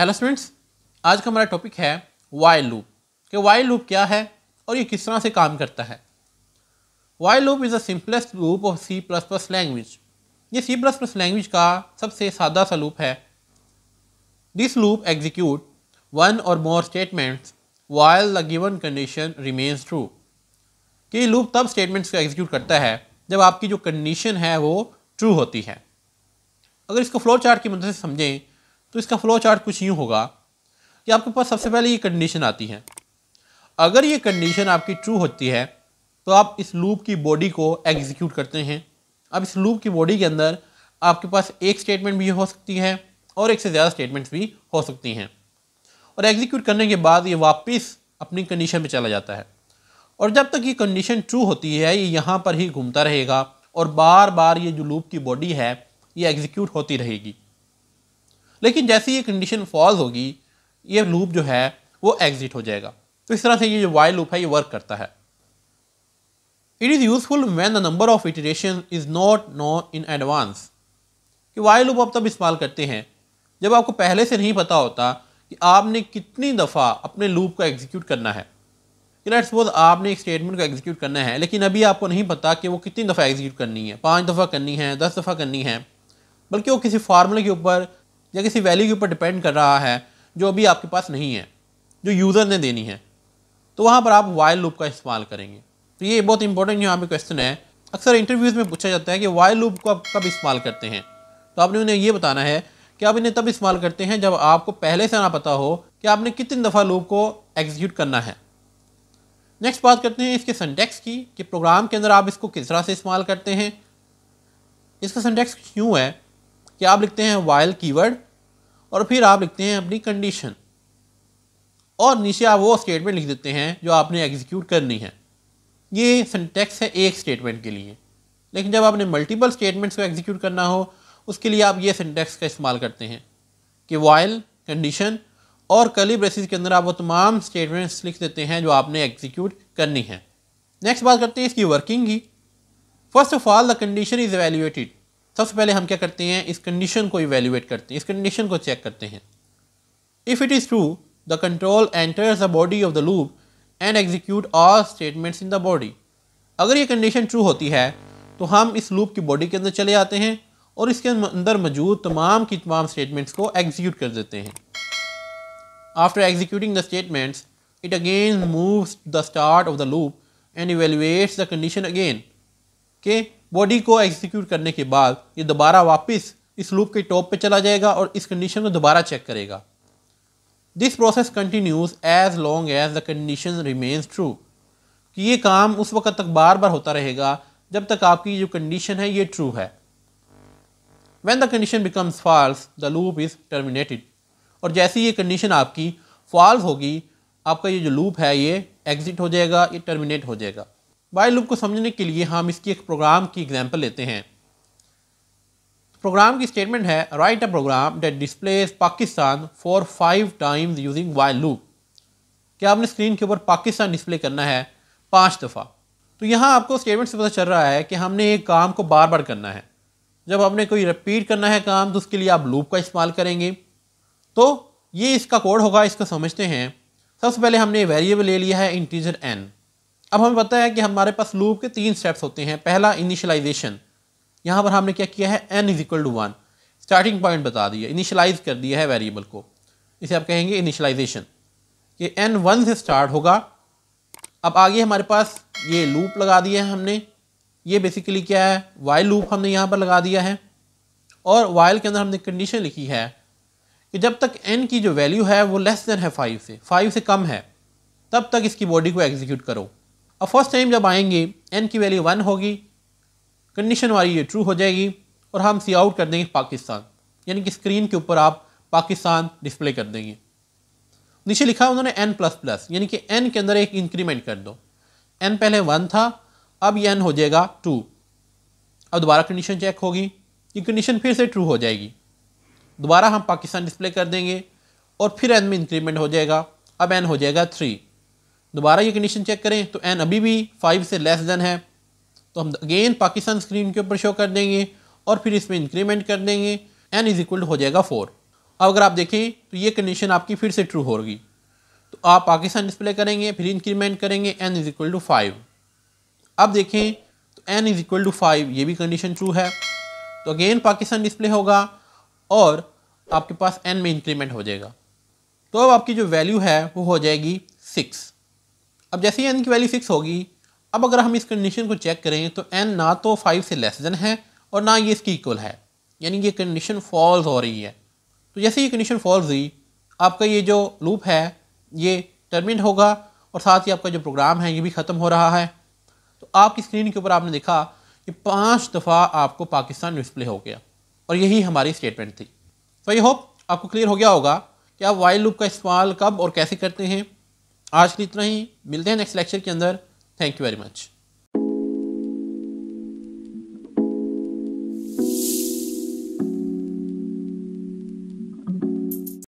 hello students आज का हमारा टॉपिक है वाई लूप कि वाई लूप क्या है और ये किस तरह से काम करता है while loop is the simplest loop of C plus plus language ये सी प्लस प्लस लैंग्वेज का सबसे सादा सा लूप है दिस लूप एग्जीक्यूट वन और more statements while the given condition remains true कि ये लूप तब स्टेटमेंट्स को एग्जीक्यूट करता है जब आपकी जो कंडीशन है वो ट्रू होती है अगर इसको फ्लोर चार्ट की मदद से समझें तो इसका फ्लो चार्ट कुछ यूँ होगा कि आपके पास सबसे पहले ये कंडीशन आती है अगर ये कंडीशन आपकी ट्रू होती है तो आप इस लूप की बॉडी को एग्जीक्यूट करते हैं अब इस लूप की बॉडी के अंदर आपके पास एक स्टेटमेंट भी हो सकती है और एक से ज़्यादा स्टेटमेंट्स भी हो सकती हैं और एग्जीक्यूट करने के बाद ये वापस अपनी कंडीशन में चला जाता है और जब तक ये कंडीशन ट्रू होती है ये यहाँ पर ही घूमता रहेगा और बार बार ये जो लूप की बॉडी है ये एग्जीक्यूट होती रहेगी लेकिन जैसे ये कंडीशन फॉल्स होगी ये लूप जो है वो एग्जिट हो जाएगा तो इस तरह से ये जो वाई लूप है ये वर्क करता है it is useful when the number of iteration is not known in advance कि वाई लूप आप तब इस्तेमाल करते हैं जब आपको पहले से नहीं पता होता कि आपने कितनी दफ़ा अपने लूप को एग्जीक्यूट करना है लेट सपोज आपने एक स्टेटमेंट को एग्जीक्यूट करना है लेकिन अभी आपको नहीं पता कि वो कितनी दफ़ा एग्जीक्यूट करनी है पाँच दफ़ा करनी है दस दफ़ा करनी है बल्कि वो किसी फार्मूले के ऊपर या किसी वैल्यू के ऊपर डिपेंड कर रहा है जो अभी आपके पास नहीं है जो यूज़र ने देनी है तो वहाँ पर आप वाइल लूप का इस्तेमाल करेंगे तो ये बहुत इंपॉर्टेंट यहाँ पे क्वेश्चन है अक्सर इंटरव्यूज़ में पूछा जाता है कि वाइल लूप को आप कब इस्तेमाल करते हैं तो आपने उन्हें ये बताना है कि आप इन्हें तब इस्तेमाल करते हैं जब आपको पहले से ना पता हो कि आपने कितनी दफ़ा लूप को एग्जीक्यूट करना है नेक्स्ट बात करते हैं इसके सेंटेक्स की कि प्रोग्राम के अंदर आप इसको किस तरह से इस्तेमाल करते हैं इसका सेंटेक्स क्यों है कि आप लिखते हैं वायल कीवर्ड और फिर आप लिखते हैं अपनी कंडीशन और नीचे आप वो स्टेटमेंट लिख देते हैं जो आपने एग्जीक्यूट करनी है ये सिंटेक्स है एक स्टेटमेंट के लिए लेकिन जब आपने मल्टीपल स्टेटमेंट्स को एग्जीक्यूट करना हो उसके लिए आप ये सिंटेक्स का इस्तेमाल करते हैं कि वाइल कंडीशन और कली ब्रेसिस के अंदर आप वो तमाम स्टेटमेंट्स लिख देते हैं जो आपने एग्जीक्यूट करनी है नेक्स्ट बात करते हैं इसकी वर्किंग की first of all the condition is evaluated सबसे पहले हम क्या करते हैं इस कंडीशन को इवेल्यूएट करते हैं इस कंडीशन को चेक करते हैं if it is true the control enters the body of the loop and execute all statements in the body अगर ये कंडीशन ट्रू होती है तो हम इस लूप की बॉडी के अंदर चले आते हैं और इसके अंदर मौजूद तमाम की तमाम स्टेटमेंट्स को एग्जीक्यूट कर देते हैं after executing the statements it again move the start of the loop and evaluates the condition again के बॉडी को एग्जीक्यूट करने के बाद ये दोबारा वापस इस लूप के टॉप पे चला जाएगा और इस कंडीशन को दोबारा चेक करेगा this process continues as long as the condition remains true कि ये काम उस वक्त तक बार बार होता रहेगा जब तक आपकी जो कंडीशन है ये ट्रू है when the condition becomes false the loop is terminated और जैसी ये कंडीशन आपकी फॉल्स होगी आपका ये जो लूप है ये एग्ज़िट हो जाएगा ये टर्मिनेट हो जाएगा वाइल लूप को समझने के लिए हम इसकी एक प्रोग्राम की एग्जाम्पल लेते हैं प्रोग्राम की स्टेटमेंट है write a program that display Pakistan for five times using while loop क्या आपने स्क्रीन के ऊपर पाकिस्तान डिस्प्ले करना है पाँच दफ़ा तो यहाँ आपको स्टेटमेंट से पता चल रहा है कि हमने एक काम को बार बार करना है जब आपने कोई रिपीट करना है काम तो उसके लिए आप लूप का इस्तेमाल करेंगे तो ये इसका कोड होगा इसको समझते हैं सबसे पहले हमने वेरिएबल ले लिया है इंटीजर एन अब हमें पता है कि हमारे पास लूप के तीन स्टेप्स होते हैं पहला इनिशलाइजेशन यहाँ पर हमने क्या किया है n is equal to one starting point बता दिया इनिशलाइज कर दिया है वेरिएबल को इसे आप कहेंगे इनिशलाइजेशन ये एन वन से स्टार्ट होगा अब आगे हमारे पास ये लूप लगा दिया है हमने ये बेसिकली क्या है वाइल लूप हमने यहाँ पर लगा दिया है और वाइल के अंदर हमने कंडीशन लिखी है कि जब तक एन की जो वैल्यू है वो लेस देन है फाइव से फाइव से कम है तब तक इसकी बॉडी को एग्जीक्यूट करो अब फर्स्ट टाइम जब आएंगे एन की वैल्यू वन होगी कंडीशन वाली ये ट्रू हो जाएगी और हम सी आउट कर देंगे पाकिस्तान यानी कि स्क्रीन के ऊपर आप पाकिस्तान डिस्प्ले कर देंगे नीचे लिखा उन्होंने एन प्लस प्लस यानी कि एन के अंदर एक इंक्रीमेंट कर दो एन पहले वन था अब ये एन हो जाएगा टू अब दोबारा कंडीशन चेक होगी ये कंडीशन फिर से ट्रू हो जाएगी दोबारा हम पाकिस्तान डिस्प्ले कर देंगे और फिर एन में इंक्रीमेंट हो जाएगा अब एन हो जाएगा थ्री दोबारा ये कंडीशन चेक करें तो एन अभी भी फाइव से लेस देन है तो हम अगेन पाकिस्तान स्क्रीन के ऊपर शो कर देंगे और फिर इसमें इंक्रीमेंट कर देंगे एन इज इक्वल हो जाएगा फोर अब अगर आप देखें तो ये कंडीशन आपकी फिर से ट्रू होगी तो आप पाकिस्तान डिस्प्ले करेंगे फिर इंक्रीमेंट करेंगे n is equal to five अब देखें तो n is equal to five ये भी कंडीशन ट्रू है तो अगेन पाकिस्तान डिस्प्ले होगा और आपके पास एन में इंक्रीमेंट हो जाएगा तो अब आपकी जो वैल्यू है वो हो जाएगी सिक्स अब जैसे ही एन की वैल्यू सिक्स होगी अब अगर हम इस कंडीशन को चेक करें तो एन ना तो फाइव से लेस देन है और ना ये इसकी इक्वल है यानी ये कंडीशन फॉल्स हो रही है तो जैसे ये कंडीशन फॉल्स हुई आपका ये जो लूप है ये टर्मिनेट होगा और साथ ही आपका जो प्रोग्राम है ये भी ख़त्म हो रहा है तो आपकी स्क्रीन के ऊपर आपने देखा कि पाँच दफ़ा आपको पाकिस्तान डिस्प्ले हो गया और यही हमारी स्टेटमेंट थी तो आई होप आपको क्लियर हो गया होगा कि आप वाइल्ड लूप का इस्तेमाल कब और कैसे करते हैं आज के इतना ही मिलते हैं नेक्स्ट लेक्चर के अंदर थैंक यू वेरी मच